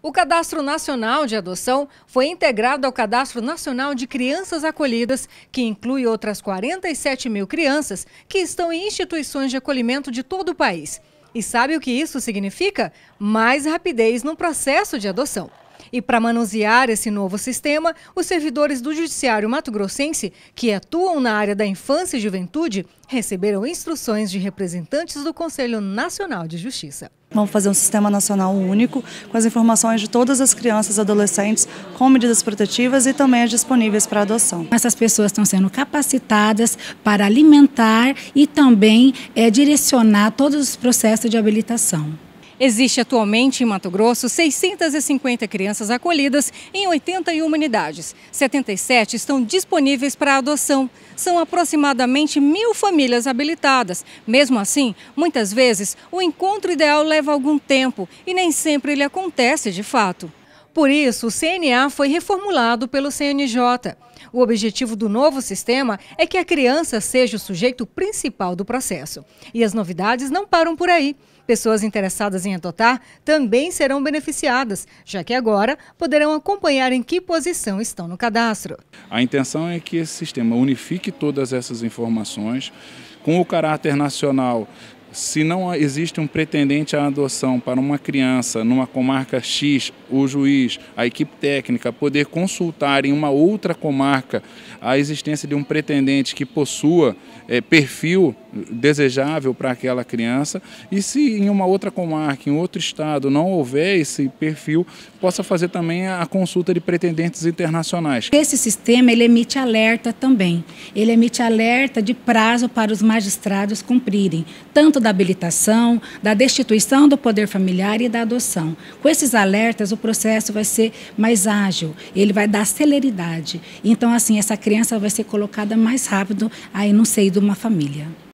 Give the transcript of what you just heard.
O Cadastro Nacional de Adoção foi integrado ao Cadastro Nacional de Crianças Acolhidas, que inclui outras 47 mil crianças que estão em instituições de acolhimento de todo o país. E sabe o que isso significa? Mais rapidez no processo de adoção. E para manusear esse novo sistema, os servidores do Judiciário Mato Grossense, que atuam na área da infância e juventude, receberam instruções de representantes do Conselho Nacional de Justiça. Vamos fazer um sistema nacional único com as informações de todas as crianças e adolescentes com medidas protetivas e também as disponíveis para adoção. Essas pessoas estão sendo capacitadas para alimentar e também é, direcionar todos os processos de habilitação. Existe atualmente em Mato Grosso 650 crianças acolhidas em 81 unidades. 77 estão disponíveis para adoção. São aproximadamente mil famílias habilitadas. Mesmo assim, muitas vezes o encontro ideal leva algum tempo e nem sempre ele acontece de fato. Por isso, o CNA foi reformulado pelo CNJ. O objetivo do novo sistema é que a criança seja o sujeito principal do processo. E as novidades não param por aí. Pessoas interessadas em adotar também serão beneficiadas, já que agora poderão acompanhar em que posição estão no cadastro. A intenção é que esse sistema unifique todas essas informações com o caráter nacional se não existe um pretendente à adoção para uma criança numa comarca X, o juiz, a equipe técnica, poder consultar em uma outra comarca a existência de um pretendente que possua é, perfil desejável para aquela criança e se em uma outra comarca, em outro estado, não houver esse perfil, possa fazer também a consulta de pretendentes internacionais. Esse sistema ele emite alerta também. Ele emite alerta de prazo para os magistrados cumprirem, tanto da habilitação, da destituição do poder familiar e da adoção. Com esses alertas, o processo vai ser mais ágil, ele vai dar celeridade. Então, assim, essa criança vai ser colocada mais rápido aí no seio de uma família.